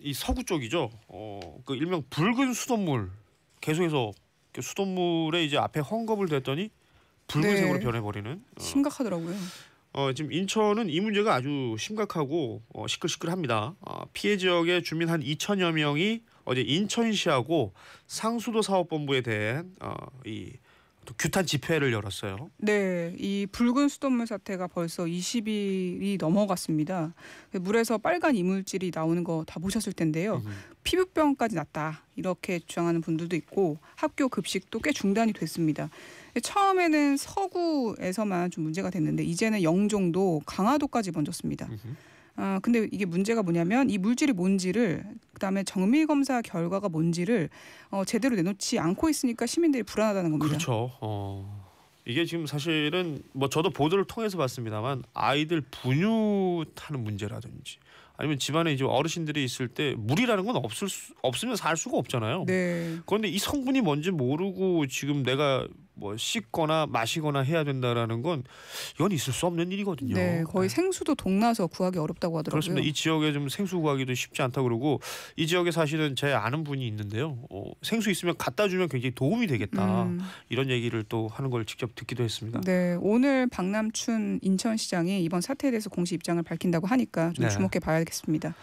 이 서구 쪽이죠. 어, 그 일명 붉은 수돗물 계속해서 그 수돗물에 이제 앞에 헝겊을 댔더니 붉은색으로 네. 변해버리는 어. 심각하더라고요. 어, 지금 인천은 이 문제가 아주 심각하고 어, 시끌시끌합니다. 어, 피해 지역의 주민 한 2천여 명이 어제 인천시하고 상수도 사업본부에 대한 어, 이또 규탄 집회를 열었어요. 네, 이 붉은 수돗물 사태가 벌써 20일이 넘어갔습니다. 물에서 빨간 이물질이 나오는 거 다 보셨을 텐데요. 음. 피부병까지 났다 이렇게 주장하는 분들도 있고 학교 급식도 꽤 중단이 됐습니다. 처음에는 서구에서만 좀 문제가 됐는데 이제는 영종도 강화도까지 번졌습니다. 음. 아, 근데 이게 문제가 뭐냐면 이 물질이 뭔지를 그다음에 정밀 검사 결과가 뭔지를 어, 제대로 내놓지 않고 있으니까 시민들이 불안하다는 겁니다. 그렇죠. 어. 이게 지금 사실은 뭐 저도 보도를 통해서 봤습니다만 아이들 분유 타는 문제라든지 아니면 집안에 이제 어르신들이 있을 때 물이라는 건 없을 수, 없으면 살 수가 없잖아요. 네. 그런데 이 성분이 뭔지 모르고 지금 내가 뭐 씻거나 마시거나 해야 된다라는 건 이건 있을 수 없는 일이거든요. 네, 거의 네. 생수도 동나서 구하기 어렵다고 하더라고요. 그렇습니다. 이 지역에 좀 생수 구하기도 쉽지 않다 그러고 이 지역에 사실은 제 아는 분이 있는데요. 어, 생수 있으면 갖다 주면 굉장히 도움이 되겠다 음. 이런 얘기를 또 하는 걸 직접 듣기도 했습니다. 네, 오늘 박남춘 인천시장이 이번 사태에 대해서 공식 입장을 밝힌다고 하니까 좀 네. 주목해 봐야겠습니다.